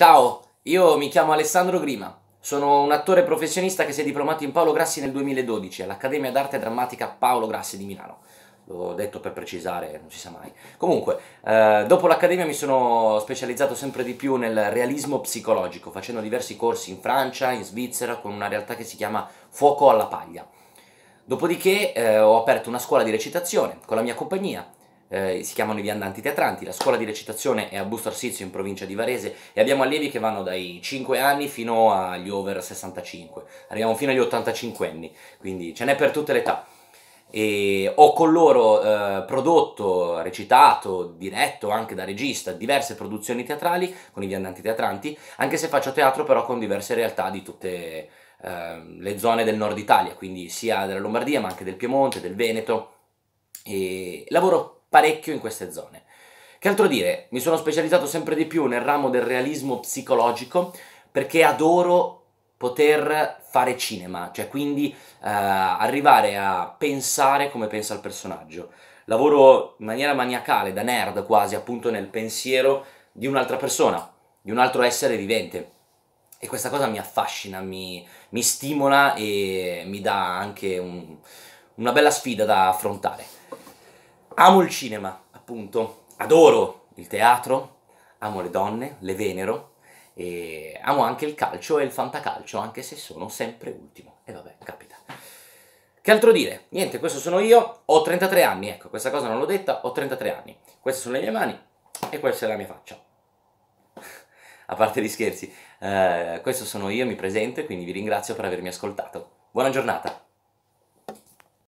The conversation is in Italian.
Ciao, io mi chiamo Alessandro Grima, sono un attore professionista che si è diplomato in Paolo Grassi nel 2012 all'Accademia d'Arte Drammatica Paolo Grassi di Milano. L'ho detto per precisare, non si sa mai. Comunque, eh, dopo l'Accademia mi sono specializzato sempre di più nel realismo psicologico, facendo diversi corsi in Francia, in Svizzera, con una realtà che si chiama Fuoco alla Paglia. Dopodiché eh, ho aperto una scuola di recitazione con la mia compagnia eh, si chiamano i viandanti teatranti, la scuola di recitazione è a Busto Arsizio in provincia di Varese e abbiamo allievi che vanno dai 5 anni fino agli over 65, arriviamo fino agli 85 anni, quindi ce n'è per tutte le età. E ho con loro eh, prodotto, recitato, diretto anche da regista diverse produzioni teatrali con i viandanti teatranti, anche se faccio teatro però con diverse realtà di tutte eh, le zone del nord Italia, quindi sia della Lombardia ma anche del Piemonte, del Veneto. E lavoro parecchio in queste zone. Che altro dire, mi sono specializzato sempre di più nel ramo del realismo psicologico perché adoro poter fare cinema, cioè quindi eh, arrivare a pensare come pensa il personaggio. Lavoro in maniera maniacale, da nerd quasi, appunto nel pensiero di un'altra persona, di un altro essere vivente. E questa cosa mi affascina, mi, mi stimola e mi dà anche un, una bella sfida da affrontare. Amo il cinema, appunto, adoro il teatro, amo le donne, le venero, e amo anche il calcio e il fantacalcio, anche se sono sempre ultimo. E vabbè, capita. Che altro dire? Niente, questo sono io, ho 33 anni, ecco, questa cosa non l'ho detta, ho 33 anni. Queste sono le mie mani e questa è la mia faccia. A parte gli scherzi, eh, questo sono io, mi presento e quindi vi ringrazio per avermi ascoltato. Buona giornata!